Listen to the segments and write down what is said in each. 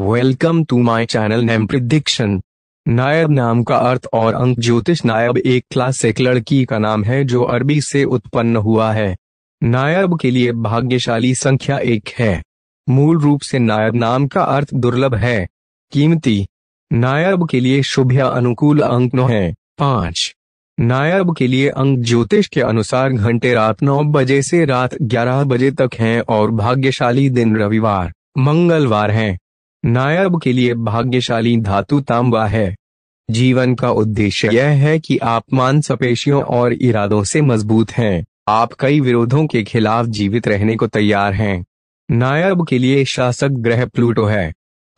welcome to my channel name prediction नायब नाम का अर्थ और अंक ज्योतिष नायब एक क्लासिक लड़की का नाम है जो अरबी से उत्पन्न हुआ है नायब के लिए भाग्यशाली संख्या एक है मूल रूप से नायब नाम का अर्थ दुर्लभ है कीमती नायब के लिए शुभ या अनुकूल अंक नौ है पांच नायब के लिए अंक ज्योतिष के अनुसार घंटे रात नौ बजे से रात ग्यारह बजे तक हैं और भाग्यशाली दिन रविवार मंगलवार हैं नायब के लिए भाग्यशाली धातु तांबा है जीवन का उद्देश्य यह है कि आप सपेशियों और इरादों से मजबूत हैं आप कई विरोधों के खिलाफ जीवित रहने को तैयार हैं नायब के लिए शासक ग्रह प्लूटो है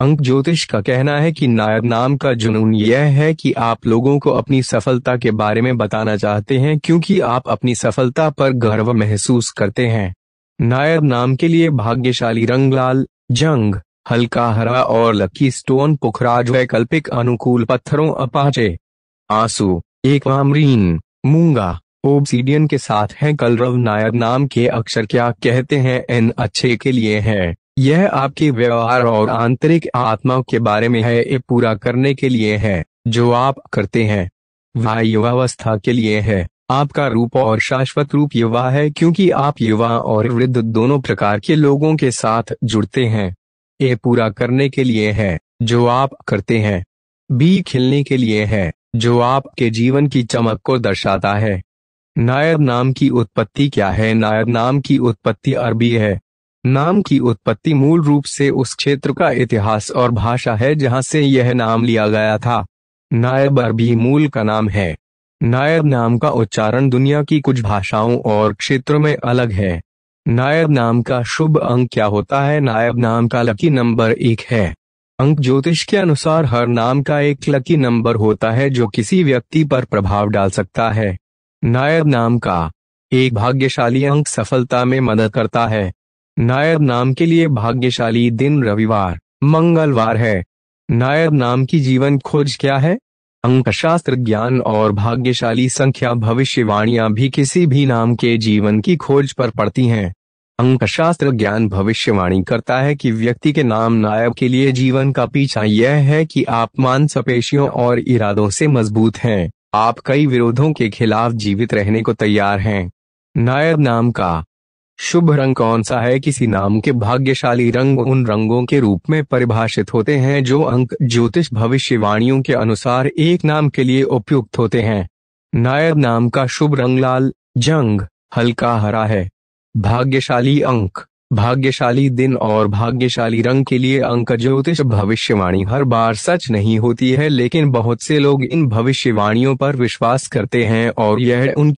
अंक ज्योतिष का कहना है कि नायब नाम का जुनून यह है कि आप लोगों को अपनी सफलता के बारे में बताना चाहते हैं क्योंकि आप अपनी सफलता पर गर्व महसूस करते हैं नायब नाम के लिए भाग्यशाली रंग लाल जंग हल्का हरा और लकी स्टोन पुखराज वैकल्पिक अनुकूल पत्थरों अपाचे आंसू एक आमरीन मूंगा ओबसीडियन के साथ है कलरव नायर नाम के अक्षर क्या कहते हैं एन अच्छे के लिए है यह आपके व्यवहार और आंतरिक आत्मा के बारे में है ये पूरा करने के लिए है जो आप करते हैं वह युवावस्था के लिए है आपका रूप और शाश्वत रूप युवा है क्योंकि आप युवा और वृद्ध दोनों प्रकार के लोगों के साथ जुड़ते हैं ए पूरा करने के लिए है जो आप करते हैं बी खिलने के लिए है जो आपके जीवन की चमक को दर्शाता है नायब नाम की उत्पत्ति क्या है नायब नाम की उत्पत्ति अरबी है नाम की उत्पत्ति मूल रूप से उस क्षेत्र का इतिहास और भाषा है जहां से यह नाम लिया गया था नायब अरबी मूल का नाम है नायब नाम का उच्चारण दुनिया की कुछ भाषाओं और क्षेत्रों में अलग है नायब नाम का शुभ अंक क्या होता है नायब नाम का लकी नंबर एक है अंक ज्योतिष के अनुसार हर नाम का एक लकी नंबर होता है जो किसी व्यक्ति पर प्रभाव डाल सकता है नायब नाम का एक भाग्यशाली अंक सफलता में मदद करता है नायब नाम के लिए भाग्यशाली दिन रविवार मंगलवार है नायब नाम की जीवन खोज क्या है अंक शास्त्र ज्ञान और भाग्यशाली संख्या भविष्यवाणियां भी किसी भी नाम के जीवन की खोज पर पड़ती हैं शास्त्र ज्ञान भविष्यवाणी करता है कि व्यक्ति के नाम नायब के लिए जीवन का पीछा यह है कि आप मानसपेशियों और इरादों से मजबूत हैं आप कई विरोधों के खिलाफ जीवित रहने को तैयार हैं नायब नाम का शुभ रंग कौन सा है किसी नाम के भाग्यशाली रंग उन रंगों के रूप में परिभाषित होते हैं जो अंक ज्योतिष भविष्यवाणियों के अनुसार एक नाम के लिए उपयुक्त होते हैं नायब नाम का शुभ रंग लाल जंग हल्का हरा है भाग्यशाली अंक भाग्यशाली दिन और भाग्यशाली रंग के लिए अंक ज्योतिष भविष्यवाणी हर बार सच नहीं होती है लेकिन बहुत से लोग इन भविष्यवाणियों पर विश्वास करते हैं और यह उन